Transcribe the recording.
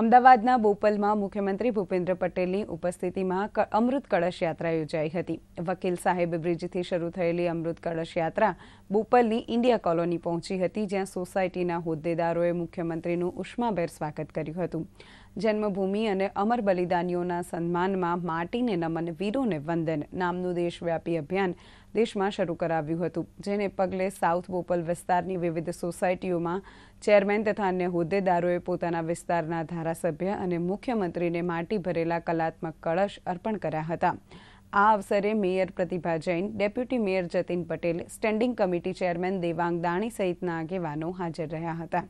અમદાવાદના બોપલમાં મુખ્યમંત્રી ભૂપેન્દ્ર પટેલની ઉપસ્થિતિમાં અમૃત કળશ યાત્રા યોજાઈ હતી વકીલ સાહેબ બ્રિજથી શરૂ થયેલી અમૃત કળશ યાત્રા બોપલની ઇન્ડિયા કોલોની પહોંચી હતી જ્યાં સોસાયટીના હોદ્દેદારોએ મુખ્યમંત્રીનું ઉષ્માભેર સ્વાગત કર્યું હતું જન્મભૂમિ અને અમર બલિદાનીઓના સન્માનમાં માટીને નમન વીરોને વંદન નામનું દેશવ્યાપી અભિયાન દેશમાં શરૂ કરાવ્યું હતું જેને પગલે સાઉથ બોપલ વિસ્તારની વિવિધ સોસાયટીઓમાં ચેરમેન તથા અન્ય હોદ્દેદારોએ પોતાના વિસ્તારના ધારાસભ્ય અને મુખ્યમંત્રીને માટી ભરેલા કલાત્મક કળશ અર્પણ કર્યા હતા આ અવસરે mayor Pratibha Jain deputy mayor Jatin Patel standing committee chairman Devang Dani સહિતના આગેવાનો હાજર રહ્યા હતા